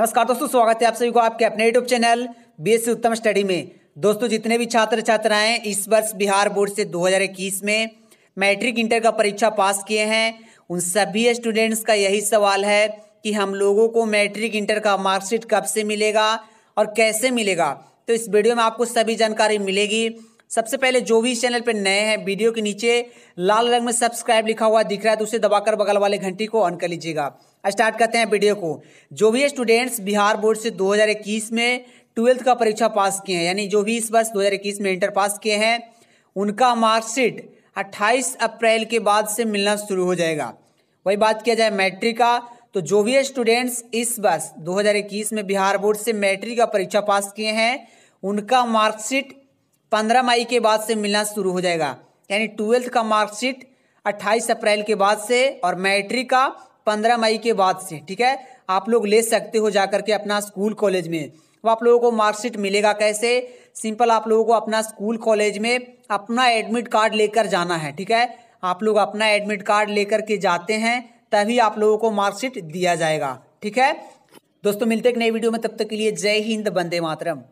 नमस्कार दोस्तों स्वागत है आप सभी को आपके अपने YouTube channel B S Uttam study में दोस्तों जितने भी छात्र छात्राएं इस वर्ष बिहार बोर्ड से 2021 में मैट्रिक इंटर का परीक्षा पास किए हैं उन सभी स्टूडेंट्स का यही सवाल है कि हम लोगों को मैट्रिक इंटर का मार्कशीट कब से मिलेगा और कैसे मिलेगा तो इस वीडियो में आपको सभी जानकारी मिलेगी सबसे पहले जो भी इस चैनल पर नए हैं वीडियो के नीचे लाल रंग में सब्सक्राइब लिखा हुआ दिख रहा है तो उसे दबाकर बगल वाले घंटी को ऑन कर लीजिएगा स्टार्ट करते हैं वीडियो को जो भी स्टूडेंट्स बिहार बोर्ड से 2021 में ट्वेल्थ का परीक्षा पास किए हैं यानी जो भी इस वर्ष 2021 में इंटर पास किए हैं उनका मार्कशीट 28 अप्रैल के बाद से मिलना शुरू हो जाएगा वही बात किया जाए मैट्रिक का तो जो भी स्टूडेंट्स इस वर्ष 2021 में बिहार बोर्ड से मैट्रिक का परीक्षा पास किए हैं उनका मार्कशीट पंद्रह मई के बाद से मिलना शुरू हो जाएगा यानी ट्वेल्थ का मार्कशीट अट्ठाईस अप्रैल के बाद से और मैट्रिक का पंद्रह मई के बाद से ठीक है आप लोग ले सकते हो जाकर के अपना स्कूल कॉलेज में वो आप लोगों को मार्कशीट मिलेगा कैसे सिंपल आप लोगों को अपना स्कूल कॉलेज में अपना एडमिट कार्ड लेकर जाना है ठीक है आप लोग अपना एडमिट कार्ड लेकर के जाते हैं तभी आप लोगों को मार्कशीट दिया जाएगा ठीक है दोस्तों मिलते एक नई वीडियो में तब तक के लिए जय हिंद बंदे मातरम